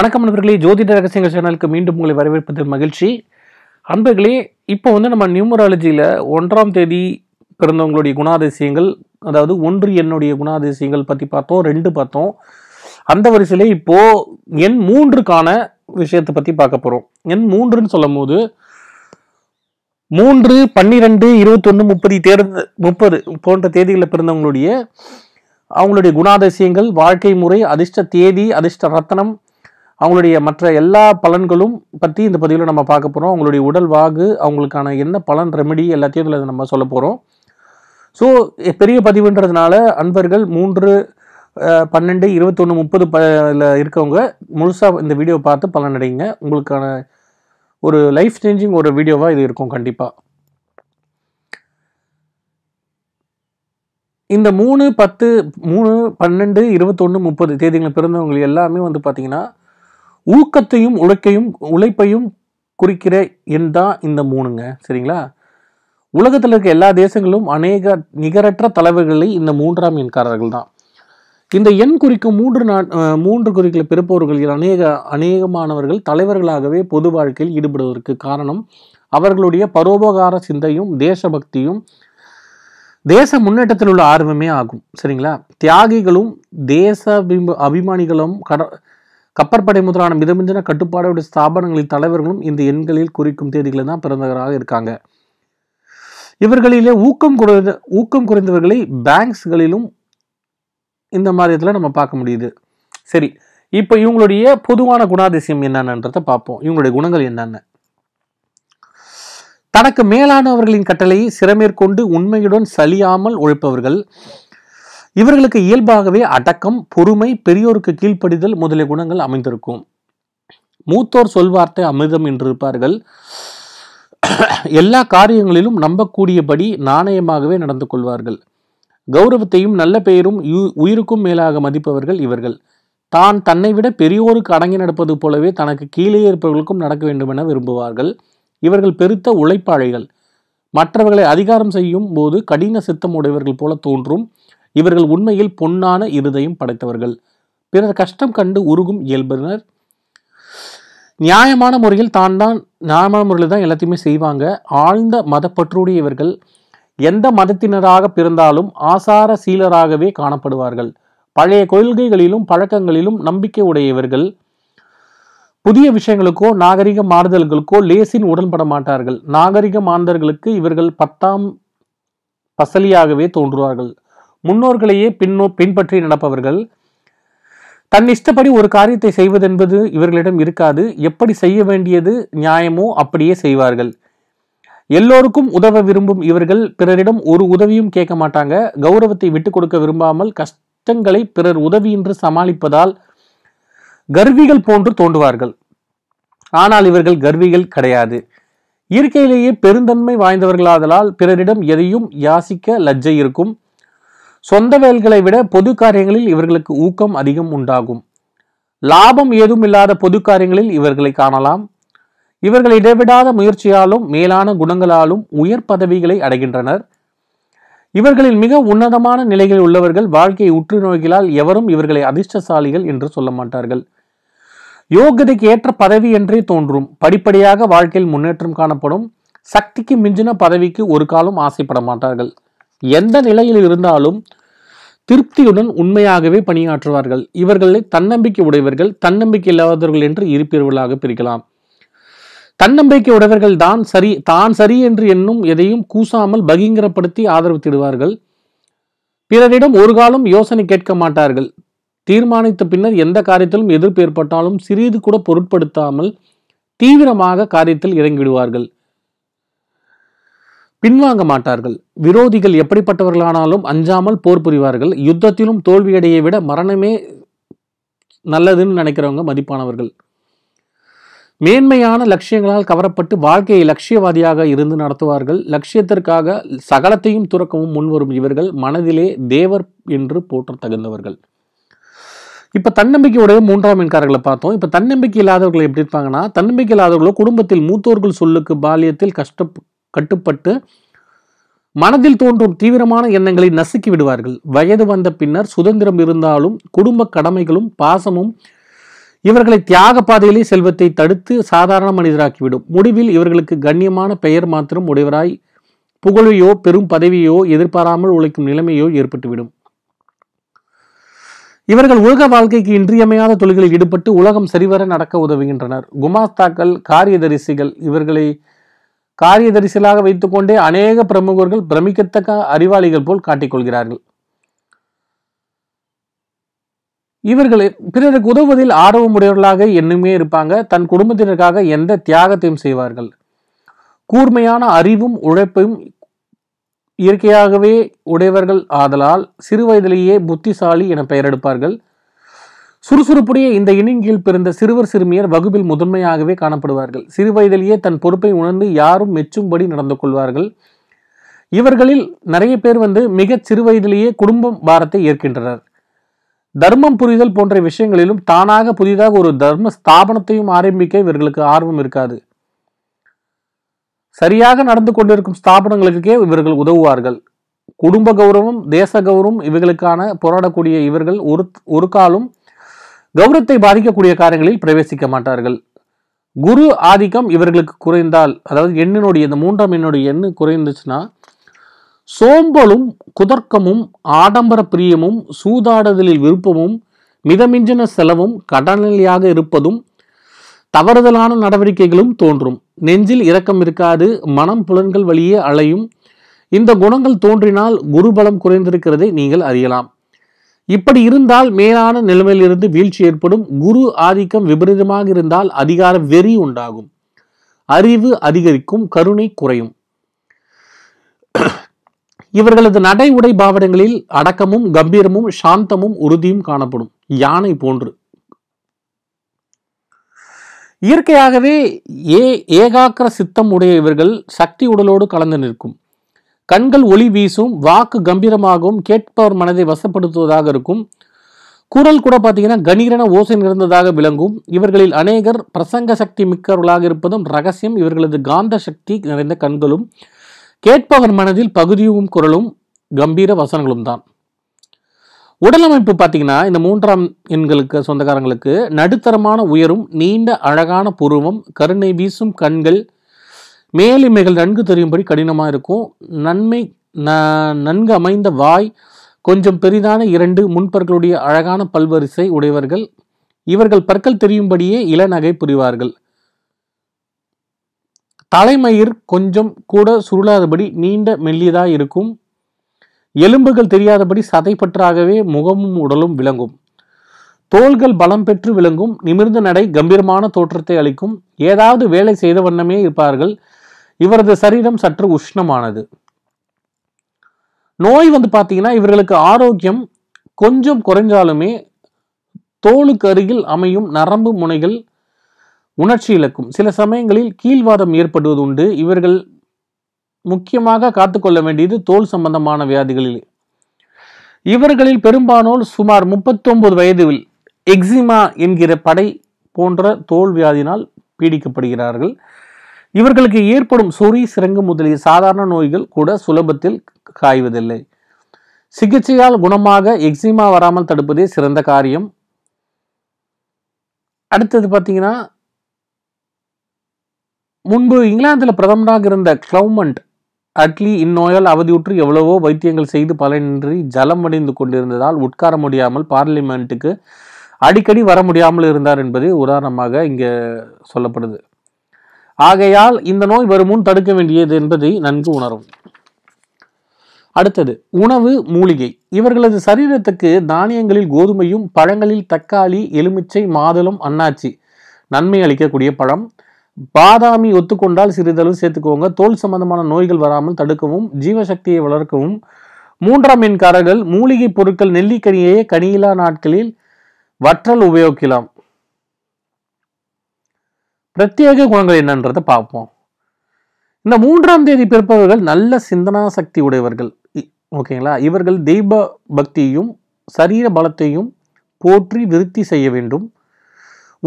வணக்கம் நண்பர்களே ஜோதிட ரகசியங்கள் சேனலுக்கு மீண்டும் உங்களை வரவேற்பதில் மகிழ்ச்சி அன்பர்களே இப்போ வந்து நம்ம நியூமராலஜியில் ஒன்றாம் தேதி பிறந்தவங்களுடைய குணாதிசயங்கள் அதாவது ஒன்று என்னுடைய குணாதிசயங்கள் பற்றி பார்த்தோம் ரெண்டு பார்த்தோம் அந்த வரிசையில் இப்போது எண் மூன்றுக்கான விஷயத்தை பற்றி பார்க்க போகிறோம் எண் மூன்றுன்னு சொல்லும் போது மூன்று பன்னிரெண்டு இருபத்தொன்று முப்பது தேர்தல் முப்பது போன்ற தேதிகளில் பிறந்தவங்களுடைய அவங்களுடைய குணாதிசயங்கள் வாழ்க்கை முறை அதிர்ஷ்ட தேதி அதிர்ஷ்ட ரத்தனம் அவங்களுடைய மற்ற எல்லா பலன்களும் பற்றி இந்த பதிவில் நம்ம பார்க்க போகிறோம் அவங்களுடைய உடல் வாகு அவங்களுக்கான என்ன பலன் ரெமெடி எல்லாத்தையும் இதில் நம்ம சொல்ல போகிறோம் ஸோ பெரிய பதிவுன்றதுனால அன்பர்கள் மூன்று பன்னெண்டு இருபத்தொன்று முப்பது ப இதில் இருக்கவங்க முழுசாக இந்த வீடியோ பார்த்து பலனடைங்க உங்களுக்கான ஒரு லைஃப் சேஞ்சிங் ஒரு வீடியோவாக இது இருக்கும் கண்டிப்பாக இந்த மூணு பத்து மூணு பன்னெண்டு இருபத்தொன்று முப்பது தேதிகளில் பிறந்தவங்க எல்லாமே வந்து பார்த்திங்கன்னா ஊக்கத்தையும் உழைக்கையும் உழைப்பையும் குறிக்கிற எண் தான் இந்த மூணுங்க சரிங்களா உலகத்தில் இருக்க எல்லா தேசங்களும் அநேக நிகரற்ற தலைவர்களை இந்த மூன்றாம் எண்காரர்கள் தான் இந்த எண் குறிக்கும் மூன்று நா மூன்று குறிகளை பிறப்பவர்களில் அநேக அநேகமானவர்கள் தலைவர்களாகவே பொது வாழ்க்கையில் ஈடுபடுவதற்கு காரணம் அவர்களுடைய பரோபகார சிந்தையும் தேசபக்தியும் தேச முன்னேற்றத்தில் உள்ள ஆர்வமே ஆகும் சரிங்களா தியாகிகளும் தேச அபிமானிகளும் கட கப்பற்படை முதலான மிதமிஞ்சின கட்டுப்பாடுடைய ஸ்தாபனங்களின் தலைவர்களும் இந்த எண்களில் குறிக்கும் தேதிகளை தான் பிறந்தவராக இருக்காங்க இவர்களிலே ஊக்கம் குறைந்த ஊக்கம் குறைந்தவர்களை பேங்க்ஸ்களிலும் இந்த மாதிரி இதில் நம்ம பார்க்க முடியுது சரி இப்போ இவங்களுடைய பொதுவான குணாதிசயம் என்னென்னன்றதை பார்ப்போம் இவங்களுடைய குணங்கள் என்னென்ன தனக்கு மேலானவர்களின் கட்டளையை சிறமேற்கொண்டு உண்மையுடன் சலியாமல் உழைப்பவர்கள் இவர்களுக்கு இயல்பாகவே அடக்கம் பொறுமை பெரியோருக்கு கீழ்ப்படிதல் முதலிய குணங்கள் அமைந்திருக்கும் மூத்தோர் சொல்வார்த்தை அமிர்தம் என்றிருப்பார்கள் எல்லா காரியங்களிலும் நம்பக்கூடியபடி நாணயமாகவே நடந்து கொள்வார்கள் கௌரவத்தையும் நல்ல பெயரும் உயிருக்கும் மேலாக மதிப்பவர்கள் இவர்கள் தான் தன்னை விட பெரியோருக்கு அடங்கி நடப்பது போலவே தனக்கு கீழே இருப்பவர்களுக்கும் நடக்க வேண்டுமென விரும்புவார்கள் இவர்கள் பெருத்த உழைப்பாளிகள் மற்றவர்களை அதிகாரம் செய்யும் போது கடின சித்தம் உடையவர்கள் போல தோன்றும் இவர்கள் உண்மையில் பொன்னான இருதயம் படைத்தவர்கள் பிறர் கஷ்டம் கண்டு உருகும் இயல்பினர் நியாயமான முறையில் தான் தான் நியாயமான முறையில் தான் எல்லாத்தையுமே செய்வாங்க ஆழ்ந்த மதப்பற்றுடைய இவர்கள் எந்த மதத்தினராக பிறந்தாலும் ஆசார சீலராகவே காணப்படுவார்கள் பழைய கொள்கைகளிலும் பழக்கங்களிலும் நம்பிக்கை உடையவர்கள் புதிய விஷயங்களுக்கோ நாகரிக மாறுதல்களுக்கோ லேசின் உடன்பட மாட்டார்கள் நாகரிக மாந்தர்களுக்கு இவர்கள் பத்தாம் பசலியாகவே தோன்றுவார்கள் முன்னோர்களையே பின்னோ பின்பற்றி நடப்பவர்கள் தன் இஷ்டப்படி ஒரு காரியத்தை செய்வதென்பது இவர்களிடம் இருக்காது எப்படி செய்ய வேண்டியது நியாயமோ அப்படியே செய்வார்கள் எல்லோருக்கும் உதவ விரும்பும் இவர்கள் பிறரிடம் ஒரு உதவியும் கேட்க மாட்டாங்க கௌரவத்தை விட்டுக் கொடுக்க விரும்பாமல் கஷ்டங்களை பிறர் உதவியின்றி சமாளிப்பதால் கர்விகள் போன்று தோன்றுவார்கள் ஆனால் இவர்கள் கர்விகள் கிடையாது இயற்கையிலேயே பெருந்தன்மை வாய்ந்தவர்களாதலால் பிறரிடம் எதையும் யாசிக்க லஜ்ஜை இருக்கும் சொந்த வேல்களை விட பொது காரியங்களில் இவர்களுக்கு ஊக்கம் அதிகம் உண்டாகும் லாபம் ஏதும் இல்லாத பொது காரியங்களில் இவர்களை காணலாம் இவர்கள் இடைவிடாத முயற்சியாலும் மேலான குணங்களாலும் உயர் பதவிகளை அடைகின்றனர் இவர்களில் மிக உன்னதமான நிலையில் உள்ளவர்கள் வாழ்க்கையை உற்று நோய்களால் எவரும் இவர்களை அதிர்ஷ்டசாலிகள் என்று சொல்ல மாட்டார்கள் யோகதைக்கு ஏற்ற பதவி என்றே தோன்றும் படிப்படியாக வாழ்க்கையில் முன்னேற்றம் காணப்படும் சக்திக்கு மிஞ்சின பதவிக்கு ஒரு காலம் ஆசைப்பட மாட்டார்கள் எந்த நிலையில் இருந்தாலும் திருப்தியுடன் உண்மையாகவே பணியாற்றுவார்கள் இவர்களை தன்னம்பிக்கை உடையவர்கள் தன்னம்பிக்கை இல்லாதவர்கள் என்று இரு பிரிக்கலாம் தன்னம்பிக்கை உடையவர்கள் தான் சரி தான் சரி என்று எண்ணும் எதையும் கூசாமல் பகிங்கரப்படுத்தி ஆதரவு திடுவார்கள் பிறரிடம் ஒரு காலம் யோசனை கேட்க மாட்டார்கள் தீர்மானித்த பின்னர் எந்த காரியத்திலும் எதிர்ப்பு ஏற்பட்டாலும் சிறிது கூட பொருட்படுத்தாமல் தீவிரமாக காரியத்தில் இறங்கிவிடுவார்கள் பின்வாங்க மாட்டார்கள் விரோதிகள் எப்படிப்பட்டவர்களானாலும் அஞ்சாமல் போர் புரிவார்கள் யுத்தத்திலும் தோல்வியடையை விட மரணமே நல்லதுன்னு நினைக்கிறவங்க மதிப்பானவர்கள் மேன்மையான லட்சியங்களால் கவரப்பட்டு வாழ்க்கையை லட்சியவாதியாக இருந்து நடத்துவார்கள் லட்சியத்திற்காக சகலத்தையும் துறக்கவும் முன்வரும் இவர்கள் மனதிலே தேவர் என்று போற்ற தகுந்தவர்கள் இப்போ தன்னம்பிக்கையுடைய மூன்றாம் மின்காரர்களை பார்த்தோம் இப்போ தன்னம்பிக்கை இல்லாதவர்கள் எப்படி இருப்பாங்கன்னா தன்னம்பிக்கை இல்லாதவர்களோ குடும்பத்தில் மூத்தோர்கள் சொல்லுக்கு பாலியத்தில் கஷ்ட கட்டுப்பட்டு மனதில் தோன்றும் தீவிரமான எண்ணங்களை நசுக்கி விடுவார்கள் வயது வந்த பின்னர் சுதந்திரம் இருந்தாலும் குடும்ப கடமைகளும் பாசமும் இவர்களை தியாக பாதையிலே செல்வத்தை தடுத்து சாதாரண மனிதராக்கிவிடும் முடிவில் இவர்களுக்கு கண்ணியமான பெயர் மாத்திரம் உடையவராய் புகழையோ பெரும் பதவியோ எதிர்பாராமல் உழைக்கும் நிலைமையோ ஏற்பட்டுவிடும் இவர்கள் உலக வாழ்க்கைக்கு இன்றியமையாத தொழில்களில் ஈடுபட்டு உலகம் சரிவர நடக்க உதவுகின்றனர் குமாஸ்தாக்கள் காரியதரிசிகள் இவர்களை காரிய தரிசலாக வைத்துக்கொண்டே அநேக பிரமுகர்கள் பிரமிக்கத்தக்க அறிவாளிகள் போல் காட்டிக்கொள்கிறார்கள் இவர்கள் பிறருக்கு உதவுவதில் ஆர்வமுடையவர்களாக என்னுமே இருப்பாங்க தன் குடும்பத்தினருக்காக எந்த தியாகத்தையும் செய்வார்கள் கூர்மையான அறிவும் உழைப்பும் இயற்கையாகவே உடையவர்கள் ஆதலால் சிறு வயதிலேயே புத்திசாலி என பெயரெடுப்பார்கள் சுறுசுறுப்புடைய இந்த இனிங்கில் பிறந்த சிறுவர் சிறுமியர் வகுப்பில் முதன்மையாகவே காணப்படுவார்கள் சிறுவயதிலேயே தன் பொறுப்பை உணர்ந்து யாரும் மெச்சும்படி நடந்து கொள்வார்கள் இவர்களில் நிறைய பேர் வந்து மிக சிறுவயதிலேயே குடும்பம் பாரத்தை ஏற்கின்றனர் தர்மம் புரிதல் போன்ற விஷயங்களிலும் தானாக புதிதாக ஒரு தர்ம ஸ்தாபனத்தையும் ஆரம்பிக்க இவர்களுக்கு ஆர்வம் இருக்காது சரியாக நடந்து கொண்டிருக்கும் ஸ்தாபனங்களுக்கே இவர்கள் உதவுவார்கள் குடும்ப கௌரவம் தேச கௌரவம் இவர்களுக்கான போராடக்கூடிய இவர்கள் ஒரு ஒரு காலம் கௌரவத்தை பாதிக்கக்கூடிய காரியங்களில் பிரவேசிக்க மாட்டார்கள் குரு ஆதிக்கம் இவர்களுக்கு குறைந்தால் அதாவது எண்ணினுடைய இந்த மூன்றாம் எண்ணுடைய எண்ணு குறைந்துச்சுன்னா சோம்பலும் குதர்க்கமும் ஆடம்பர பிரியமும் சூதாடுதலில் விருப்பமும் மிதமிஞ்சின செலவும் கடனிலையாக இருப்பதும் தவறுதலான நடவடிக்கைகளும் தோன்றும் நெஞ்சில் இரக்கம் இருக்காது மனம் புலன்கள் வழியே அலையும் இந்த குணங்கள் தோன்றினால் குருபலம் குறைந்திருக்கிறதை நீங்கள் அறியலாம் இப்படி இருந்தால் மேலான நிலைமையிலிருந்து வீழ்ச்சி ஏற்படும் குரு ஆதிக்கம் விபரீதமாக இருந்தால் அதிகார வெறி உண்டாகும் அறிவு அதிகரிக்கும் கருணை குறையும் இவர்களது நடை உடை பாவடங்களில் அடக்கமும் கம்பீரமும் சாந்தமும் உறுதியும் காணப்படும் யானை போன்று இயற்கையாகவே ஏ ஏகாக்கிர சித்தம் உடைய இவர்கள் சக்தி உடலோடு கலந்து நிற்கும் கண்கள் ஒளி வீசும் வாக்கு கம்பீரமாகவும் கேட்பவர் மனதை வசப்படுத்துவதாக இருக்கும் குரல் கூட பார்த்தீங்கன்னா கணீரன ஓசை நிறைந்ததாக விளங்கும் இவர்களில் அநேகர் பிரசங்க சக்தி மிக்கவர்களாக இருப்பதும் ரகசியம் இவர்களது காந்த சக்தி நிறைந்த கண்களும் கேட்பவர் மனதில் பகுதியும் குரலும் கம்பீர வசனங்களும் தான் உடலமைப்பு பார்த்தீங்கன்னா இந்த மூன்றாம் எண்களுக்கு சொந்தக்காரங்களுக்கு நடுத்தரமான உயரும் நீண்ட அழகான புருவம் கருணை வீசும் கண்கள் மேலிமைகள் நன்கு தெரியும்படி கடினமாக இருக்கும் நன்மை ந நன்கு அமைந்த வாய் கொஞ்சம் பெரிதான இரண்டு முன்பர்களுடைய அழகான பல்வரிசை உடையவர்கள் இவர்கள் பற்கள் தெரியும்படியே இளநகை புரிவார்கள் தலைமயிர் கொஞ்சம் கூட சுருளாதபடி நீண்ட மெல்லியதாக இருக்கும் எலும்புகள் தெரியாதபடி சதைப்பற்றாகவே முகமும் உடலும் விளங்கும் தோள்கள் பலம் பெற்று விளங்கும் நிமிர்ந்த நடை கம்பீரமான தோற்றத்தை அளிக்கும் ஏதாவது வேலை செய்த வண்ணமே இருப்பார்கள் இவரது சரீரம் சற்று உஷ்ணமானது நோய் வந்து பார்த்தீங்கன்னா இவர்களுக்கு ஆரோக்கியம் கொஞ்சம் குறைஞ்சாலுமே தோலுக்கு அருகில் அமையும் நரம்பு முனைகள் உணர்ச்சி இழக்கும் சில சமயங்களில் கீழ்வாதம் ஏற்படுவது உண்டு இவர்கள் முக்கியமாக காத்துக்கொள்ள வேண்டியது தோல் சம்பந்தமான வியாதிகளில் இவர்களில் பெரும்பாலோர் சுமார் முப்பத்தொன்பது வயதுவில் எக்ஸிமா என்கிற படை போன்ற தோல் வியாதினால் பீடிக்கப்படுகிறார்கள் இவர்களுக்கு ஏற்படும் சொறி சிறங்கு முதலிய சாதாரண நோய்கள் கூட சுலபத்தில் காய்வதில்லை சிகிச்சையால் குணமாக எக்ஸிமா வராமல் தடுப்பதே சிறந்த காரியம் அடுத்தது பார்த்தீங்கன்னா முன்பு இங்கிலாந்தில் பிரதமராக இருந்த கிளவுமண்ட் அட்லி இந்நோயால் அவதியுற்று எவ்வளவோ வைத்தியங்கள் செய்து பலனின்றி ஜலம் அடைந்து கொண்டிருந்ததால் உட்கார முடியாமல் பார்லிமெண்ட்டுக்கு அடிக்கடி வர முடியாமல் இருந்தார் என்பதே உதாரணமாக இங்கே சொல்லப்படுது ஆகையால் இந்த நோய் வருமுன் தடுக்க வேண்டியது என்பதை நன்கு உணரும் அடுத்தது உணவு மூலிகை இவர்களது சரீரத்துக்கு தானியங்களில் கோதுமையும் பழங்களில் தக்காளி எலுமிச்சை மாதுளம் அன்னாச்சி நன்மை அளிக்கக்கூடிய பழம் பாதாமி ஒத்துக்கொண்டால் சிறிதளவு சேர்த்துக்கோங்க தோல் சம்பந்தமான நோய்கள் வராமல் தடுக்கவும் ஜீவசக்தியை வளர்க்கவும் மூன்றாம் எண்காரர்கள் மூலிகை பொருட்கள் நெல்லிக்கனியையே கனியிலா நாட்களில் வற்றல் உபயோகிக்கலாம் பிரத்யேக குணங்கள் என்னன்றதை பார்ப்போம் இந்த மூன்றாம் தேதி பிறப்பவர்கள் நல்ல சிந்தனா சக்தி உடையவர்கள் ஓகேங்களா இவர்கள் தெய்வ பக்தியையும் சரீர பலத்தையும் போற்றி விருத்தி செய்ய வேண்டும்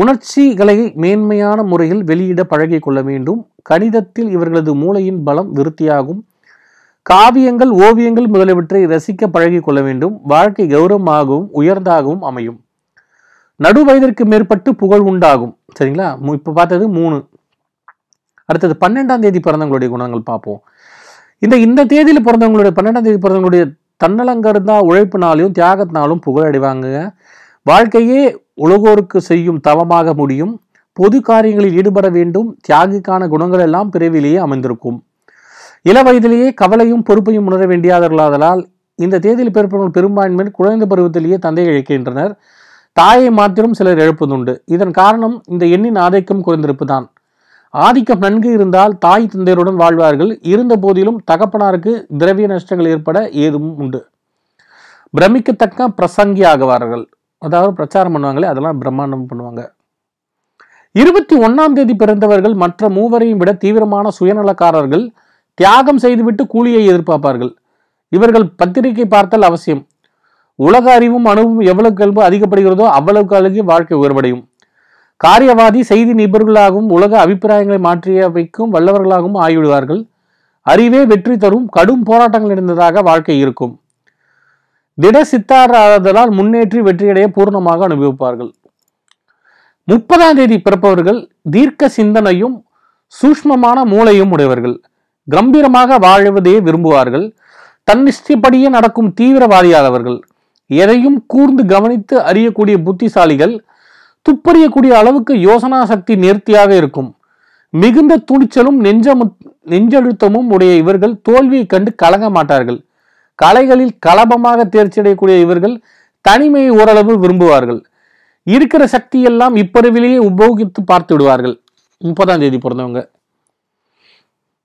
உணர்ச்சிகளை மேன்மையான முறையில் வெளியிட பழகி கொள்ள வேண்டும் கணிதத்தில் இவர்களது மூளையின் பலம் விருத்தியாகும் காவியங்கள் ஓவியங்கள் முதலியவற்றை ரசிக்க பழகி கொள்ள வேண்டும் வாழ்க்கை கௌரவமாகவும் உயர்ந்தாகவும் அமையும் நடு வயதிற்கு மேற்பட்டு புகழ் உண்டாகும் சரிங்களா இப்போ பார்த்தது மூணு அடுத்தது பன்னெண்டாம் தேதி பிறந்தவங்களுடைய குணங்கள் பார்ப்போம் இந்த இந்த தேதியில் பிறந்தவங்களுடைய பன்னெண்டாம் தேதி பிறந்தவங்களுடைய தன்னலங்கருந்தா உழைப்பினாலையும் தியாகத்தினாலும் புகழ் அடைவாங்க வாழ்க்கையே உலகோருக்கு செய்யும் தவமாக முடியும் பொது காரியங்களில் ஈடுபட வேண்டும் தியாகிக்கான குணங்கள் எல்லாம் பிறவிலேயே அமைந்திருக்கும் இள வயதிலேயே கவலையும் பொறுப்பையும் உணர வேண்டியவர்களாதலால் இந்த தேதியில் பிறப்பவர்கள் பெரும்பான்மையின் குழந்தை பருவத்திலேயே தந்தை இழைக்கின்றனர் தாயை மாத்திரம் சிலர் எழுப்பதுண்டு இதன் காரணம் இந்த எண்ணின் ஆதிக்கம் குறைந்திருப்பு தான் ஆதிக்கம் நன்கு இருந்தால் தாய் தந்தையருடன் வாழ்வார்கள் இருந்த போதிலும் தகப்பனாருக்கு திரவிய நஷ்டங்கள் ஏற்பட ஏதும் உண்டு பிரமிக்கத்தக்க பிரசங்கி ஆகுவார்கள் அதாவது பிரச்சாரம் பண்ணுவாங்களே அதெல்லாம் பிரம்மாண்டம் பண்ணுவாங்க இருபத்தி ஒன்னாம் தேதி பிறந்தவர்கள் மற்ற மூவரையும் விட தீவிரமான சுயநலக்காரர்கள் தியாகம் செய்துவிட்டு கூலியை எதிர்பார்ப்பார்கள் இவர்கள் பத்திரிகை பார்த்தல் அவசியம் உலக அறிவும் அணுவும் எவ்வளவு கல்வி அதிகப்படுகிறதோ அவ்வளவு அழகி வாழ்க்கை உயர்வடையும் காரியவாதி செய்தி நிபுணர்களாகவும் உலக அபிப்பிராயங்களை மாற்றிய வைக்கும் வல்லவர்களாகவும் ஆகிவிடுவார்கள் அறிவே வெற்றி தரும் கடும் போராட்டங்கள் இருந்ததாக வாழ்க்கை இருக்கும் திட சித்தாராதலால் முன்னேற்றி வெற்றியடைய பூர்ணமாக அனுபவிப்பார்கள் முப்பதாம் தேதி பிறப்பவர்கள் தீர்க்க சிந்தனையும் சூஷ்மமான மூளையும் உடையவர்கள் கம்பீரமாக வாழ்வதையே விரும்புவார்கள் தன்னிஷ்டப்படியே நடக்கும் தீவிரவாதியாதவர்கள் எதையும் கூர்ந்து கவனித்து அறியக்கூடிய புத்திசாலிகள் துப்பறியக்கூடிய அளவுக்கு யோசனா சக்தி நேர்த்தியாக இருக்கும் மிகுந்த துணிச்சலும் நெஞ்சமு நெஞ்சழுத்தமும் உடைய இவர்கள் தோல்வியை கண்டு கலங்க மாட்டார்கள் கலைகளில் கலபமாக தேர்ச்சியடையக்கூடிய இவர்கள் தனிமையை ஓரளவு விரும்புவார்கள் இருக்கிற சக்தியெல்லாம் இப்பறிவிலேயே உபயோகித்து பார்த்து விடுவார்கள் முப்பதாம் தேதி பிறந்தவங்க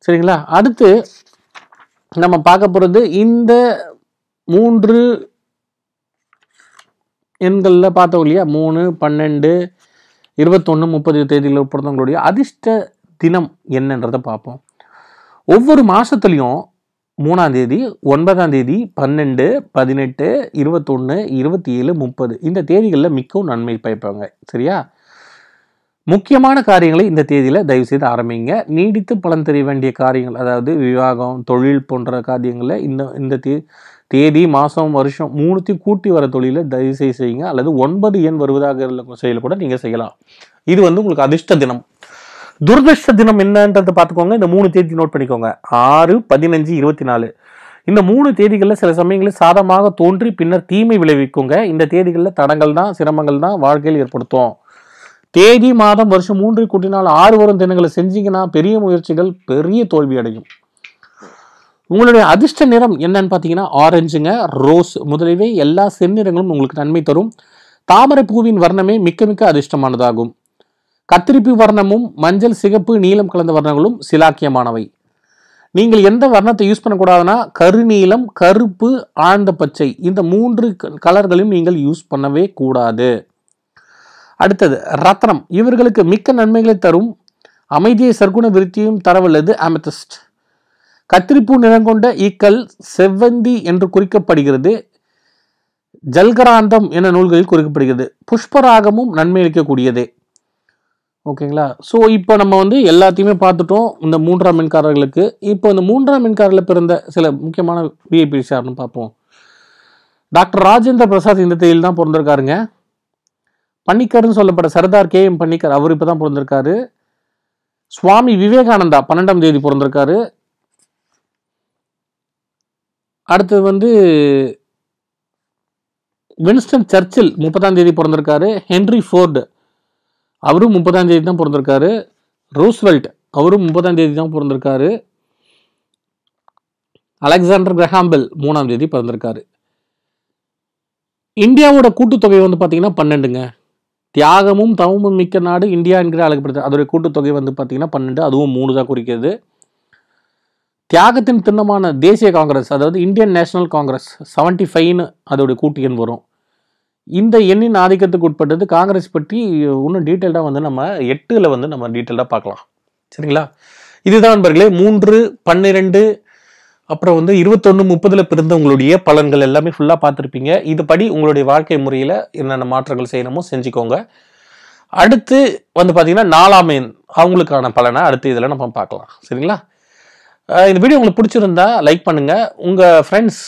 சரிங்களா அடுத்து நம்ம பார்க்க போகிறது இந்த மூன்று எண்களில் பார்த்தோம் இல்லையா மூணு பன்னெண்டு இருபத்தொன்று முப்பது தேதியில் பிறந்தவங்களுடைய அதிர்ஷ்ட தினம் என்னன்றதை பார்ப்போம் ஒவ்வொரு மாதத்துலேயும் மூணாம் தேதி ஒன்பதாம் தேதி பன்னெண்டு பதினெட்டு இருபத்தொன்று இருபத்தி ஏழு முப்பது இந்த தேதிகளில் மிக்கவும் நன்மை பயப்பாங்க சரியா முக்கியமான காரியங்களை இந்த தேதியில் தயவுசெய்து ஆரம்பிங்க நீடித்து பலன் தெரிய வேண்டிய காரியங்கள் அதாவது விவாகம் தொழில் போன்ற காரியங்களை இந்த இந்த தே தேதி மாதம் வருஷம் மூணுத்தையும் கூட்டி வர தொழிலை தயவுசெய்து செய்யுங்க அல்லது ஒன்பது எண் வருவதாக செயல் கூட நீங்கள் செய்யலாம் இது வந்து உங்களுக்கு அதிர்ஷ்ட தினம் துர்திருஷ்ட தினம் என்னன்றதை பார்த்துக்கோங்க இந்த மூணு தேதி நோட் பண்ணிக்கோங்க ஆறு பதினஞ்சு இருபத்தி நாலு இந்த மூணு தேதிகளில் சில சமயங்களில் சாதமாக தோன்றி பின்னர் தீமை விளைவிக்குங்க இந்த தேதிகளில் தடங்கள் தான் சிரமங்கள் தான் வாழ்க்கையில் ஏற்படுத்தும் தேதி மாதம் வருஷம் மூன்று கூட்டினால் ஆறு வரும் தினங்களை செஞ்சீங்கன்னா பெரிய முயற்சிகள் பெரிய தோல்வி அடையும் உங்களுடைய அதிர்ஷ்ட நிறம் என்னன்னு பார்த்தீங்கன்னா ஆரஞ்சுங்க ரோஸ் முதலியவை எல்லா செந்நிறங்களும் உங்களுக்கு நன்மை தரும் தாமரை பூவின் வர்ணமே மிக்க மிக்க அதிர்ஷ்டமானதாகும் கத்திரிப்பு வர்ணமும் மஞ்சள் சிகப்பு நீலம் கலந்த வர்ணங்களும் சிலாக்கியமானவை நீங்கள் எந்த வர்ணத்தை யூஸ் பண்ணக்கூடாதுன்னா கருநீலம் கருப்பு ஆழ்ந்த பச்சை இந்த மூன்று கலர்களையும் நீங்கள் யூஸ் பண்ணவே கூடாது அடுத்தது ரத்னம் இவர்களுக்கு மிக்க நன்மைகளை தரும் அமைதியை சர்க்குண விருத்தியும் தரவல்லது அமெத்தஸ்ட் கத்திரிப்பூ நிறங்கொண்ட ஈக்கல் செவ்வந்தி என்று குறிக்கப்படுகிறது ஜல்கராந்தம் என நூல்களில் குறிக்கப்படுகிறது புஷ்பராகமும் நன்மை அளிக்கக்கூடியது ஓகேங்களா ஸோ இப்போ நம்ம வந்து எல்லாத்தையுமே பார்த்துட்டோம் இந்த மூன்றாம் மின்காரர்களுக்கு இப்போ இந்த மூன்றாம் மின்காரில் பிறந்த சில முக்கியமான விஐபி சார்னு பார்ப்போம் டாக்டர் ராஜேந்திர பிரசாத் இந்த தேதியில் தான் பிறந்திருக்காருங்க பன்னிக்கர்னு சொல்லப்பட்ட சர்தார் கே எம் பன்னிக்கர் அவர் இப்போ தான் பிறந்திருக்காரு சுவாமி விவேகானந்தா பன்னெண்டாம் தேதி பிறந்திருக்காரு அடுத்தது வந்து வின்ஸ்டன் சர்ச்சில் முப்பதாம் தேதி பிறந்திருக்காரு ஹென்ரி ஃபோர்டு அவரும் முப்பதாம் தேதி தான் பிறந்திருக்காரு ரூஸ்வெல்ட் அவரும் முப்பதாம் தேதி தான் பிறந்திருக்காரு அலெக்சாண்டர் கிரஹாம்பில் மூணாம் தேதி பிறந்திருக்காரு இந்தியாவோட கூட்டுத்தொகை வந்து பார்த்தீங்கன்னா பன்னெண்டுங்க தியாகமும் தவமும் மிக்க நாடு இந்தியா என்கிற அழைக்கப்படுது அதோடைய கூட்டுத்தொகை வந்து பார்த்தீங்கன்னா பன்னெண்டு அதுவும் மூணு தான் குறிக்கிறது தியாகத்தின் திண்ணமான தேசிய காங்கிரஸ் அதாவது இந்தியன் நேஷனல் காங்கிரஸ் செவன்டி ஃபைவ்னு அதோடைய கூட்டு எண் வரும் இந்த எண்ணின் ஆதிக்கத்துக்கு உட்பட்டது காங்கிரஸ் பற்றி இன்னும் டீட்டெயில்டாக வந்து நம்ம எட்டில் வந்து நம்ம டீட்டெயில்டாக பார்க்கலாம் சரிங்களா இதுதான் நண்பர்களே மூன்று பன்னிரெண்டு அப்புறம் வந்து இருபத்தொன்று முப்பதில் பிறந்தவங்களுடைய பலன்கள் எல்லாமே ஃபுல்லாக பார்த்துருப்பீங்க இதுபடி உங்களுடைய வாழ்க்கை முறையில் என்னென்ன மாற்றங்கள் செய்யணுமோ செஞ்சுக்கோங்க அடுத்து வந்து பார்த்தீங்கன்னா நாலாம் எண் அவங்களுக்கான பலனை அடுத்து இதில் நம்ம பார்க்கலாம் சரிங்களா இந்த வீடியோ உங்களுக்கு பிடிச்சிருந்தா லைக் பண்ணுங்கள் உங்கள் ஃப்ரெண்ட்ஸ்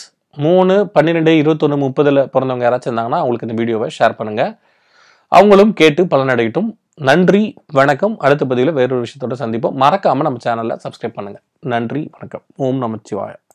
மூணு பன்னிரெண்டு இருபத்தொன்று முப்பதில் பிறந்தவங்க யாராச்சும் இருந்தாங்கன்னா அவங்களுக்கு இந்த வீடியோவை ஷேர் பண்ணுங்கள் அவங்களும் கேட்டு பலனடையட்டும் நன்றி வணக்கம் அடுத்த பதிவில் வேறொரு விஷயத்தோட சந்திப்போம் மறக்காமல் நம்ம சேனலில் சப்ஸ்கிரைப் பண்ணுங்கள் நன்றி வணக்கம் ஓம் நமச்சிவாயம்